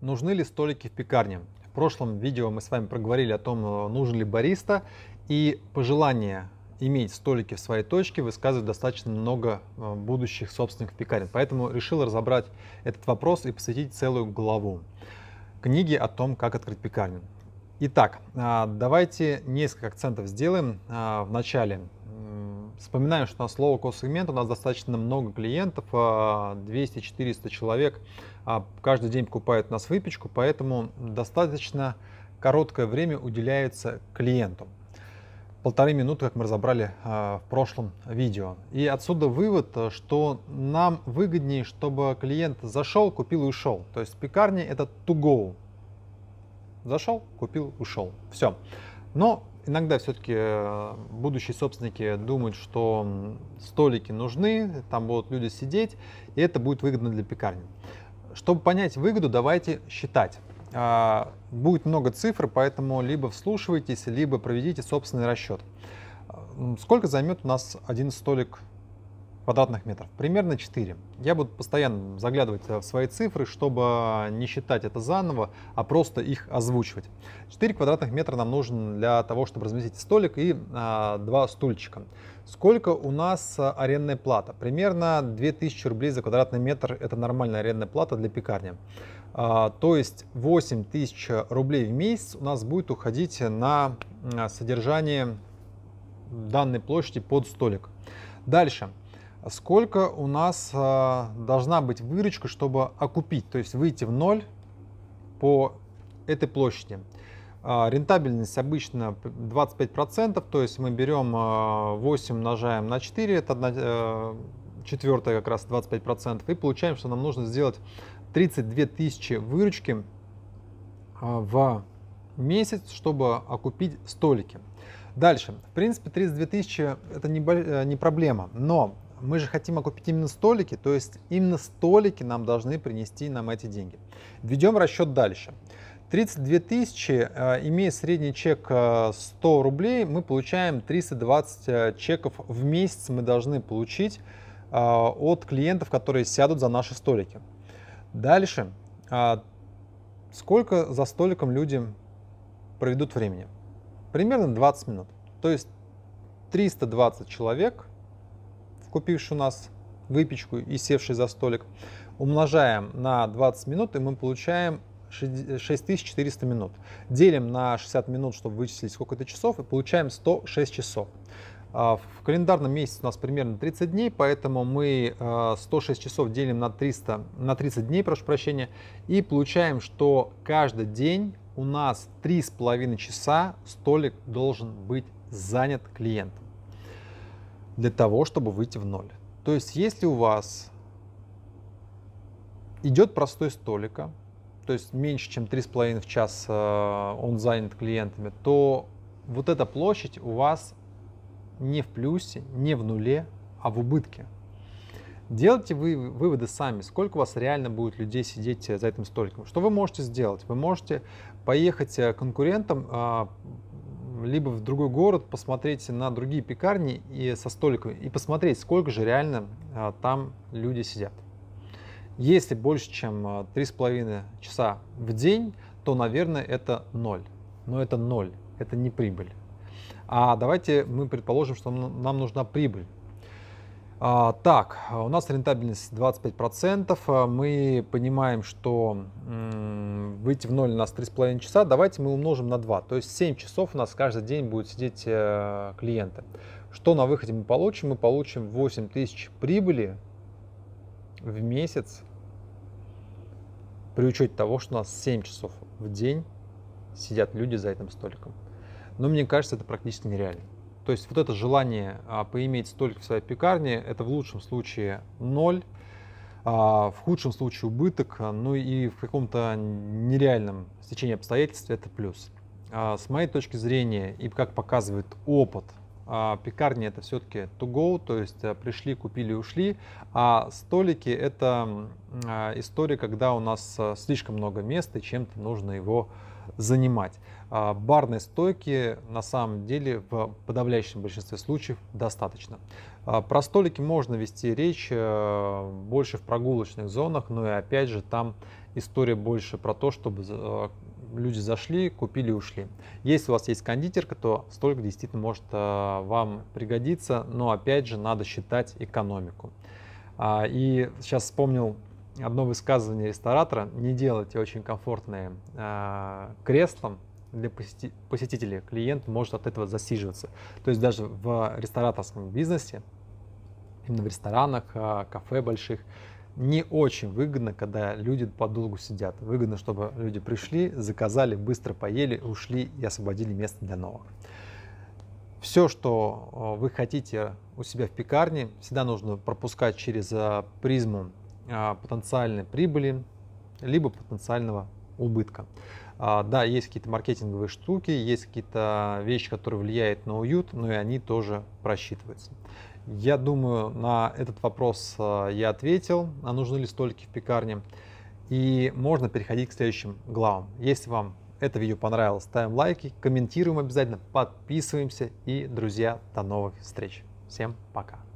Нужны ли столики в пекарне? В прошлом видео мы с вами проговорили о том, э, нужен ли бариста, и пожелание иметь столики в своей точке высказывает достаточно много э, будущих собственных пекарен. Поэтому решил разобрать этот вопрос и посвятить целую главу книги о том, как открыть пекарню. Итак, а, давайте несколько акцентов сделаем а, в начале Вспоминаем, что на слово коссегмент у нас достаточно много клиентов, 200-400 а, человек а, каждый день покупают у нас выпечку, поэтому достаточно короткое время уделяется клиенту. Полторы минуты, как мы разобрали а, в прошлом видео. И отсюда вывод, что нам выгоднее, чтобы клиент зашел, купил и ушел. То есть пекарня это to go. Зашел, купил, ушел. Все. Но иногда все-таки э, будущие собственники думают, что столики нужны, там будут люди сидеть, и это будет выгодно для пекарни. Чтобы понять выгоду, давайте считать. А, будет много цифр, поэтому либо вслушивайтесь, либо проведите собственный расчет. Сколько займет у нас один столик квадратных метров, примерно 4. Я буду постоянно заглядывать э, в свои цифры, чтобы не считать это заново, а просто их озвучивать. 4 квадратных метра нам нужно для того, чтобы разместить столик и а, 2 стульчика. Сколько у нас э, арендная плата? Примерно 2000 рублей за квадратный метр. Это нормальная арендная плата для пекарни. А, то есть 8000 рублей в месяц у нас будет уходить на содержание данной площади под столик. Дальше сколько у нас а, должна быть выручка, чтобы окупить, то есть выйти в ноль по этой площади. А, рентабельность обычно 25%, то есть мы берем а, 8, умножаем на 4, это 1 э, четвертая как раз 25%, и получаем, что нам нужно сделать 32 тысячи выручки а, в месяц, чтобы окупить столики. Дальше. В принципе, 32 тысячи – это не, э, не проблема, но мы же хотим окупить именно столики, то есть именно столики нам должны принести нам эти деньги. Введем расчет дальше. 32 тысячи, э, имея средний чек 100 э, рублей, мы получаем 320 э, чеков в месяц мы должны получить от клиентов, которые сядут за наши столики. Дальше, сколько за столиком люди проведут времени? Примерно 20 минут. То есть 320 человек – купивший у нас выпечку и севший за столик, умножаем на 20 минут, и мы получаем 6400 минут. Делим на 60 минут, чтобы вычислить сколько это часов, и получаем 106 часов. А, в календарном месяце у нас примерно 30 дней, поэтому мы 106 а, часов делим на, 300, на 30 дней, прошу прощения, и получаем, что каждый день у нас 3,5 часа столик должен быть занят клиентом для того, чтобы выйти в ноль. То есть, если у вас идет простой столика, то есть меньше, чем 3,5 в час э, он занят клиентами, то вот эта площадь у вас не в плюсе, не в нуле, а в убытке. Делайте вы выводы сами, сколько у вас реально будет людей сидеть э, за этим столиком. Что вы можете сделать? Вы можете поехать э, конкурентам, а, либо в другой город, посмотреть на другие пекарни и со столиками, и посмотреть, сколько же реально а, там люди сидят. Если больше, чем 3,5 а, часа в день, то, наверное, это ноль. Но это ноль, это не прибыль. А давайте мы предположим, что нам нужна прибыль. А, так, э, у нас рентабельность 25%. Э, мы понимаем, что выйти в ноль у нас 3,5 часа. Давайте мы умножим на 2. То есть 7 часов у нас каждый день будут сидеть э, клиенты. Что на выходе мы получим? Мы получим 8 тысяч прибыли в месяц при учете того, что у нас 7 часов в день сидят люди за этим столиком. Но мне кажется, это практически нереально. То есть вот это желание а, поиметь столько в своей пекарне, это в лучшем случае ноль, а, в худшем случае убыток, а, ну и в каком-то нереальном стечении обстоятельств это плюс. А, с моей точки зрения, и как показывает опыт, пекарни это все-таки to go, то есть пришли, купили, ушли, а столики это история, когда у нас слишком много места и чем-то нужно его занимать. А, барной стойки на самом деле в подавляющем большинстве случаев достаточно. А, про столики можно вести речь э, больше в прогулочных зонах, но и опять же там история больше про то, чтобы э, люди зашли, купили и ушли. Если у вас есть кондитерка, то столик действительно может э, вам пригодиться, но опять же надо считать экономику. А, и сейчас вспомнил одно высказывание ресторатора «Не делайте очень комфортное э, а, креслом для посети посетителей, клиент может от этого засиживаться». То есть даже в рестораторском бизнесе, именно в ресторанах, э, кафе больших, не очень выгодно, когда люди подолгу сидят. Выгодно, чтобы люди пришли, заказали, быстро поели, ушли и освободили место для новых. Все, что а, вы хотите у себя в пекарне, всегда нужно пропускать через призму а, потенциальной прибыли, либо потенциального убытка. А, да, есть какие-то маркетинговые штуки, есть какие-то вещи, которые влияют на уют, но и они тоже просчитываются. Я думаю, на этот вопрос а, я ответил, а нужны ли столики в пекарне. И можно переходить к следующим главам. Если вам это видео понравилось, ставим лайки, комментируем обязательно, подписываемся и, друзья, до новых встреч. Всем пока!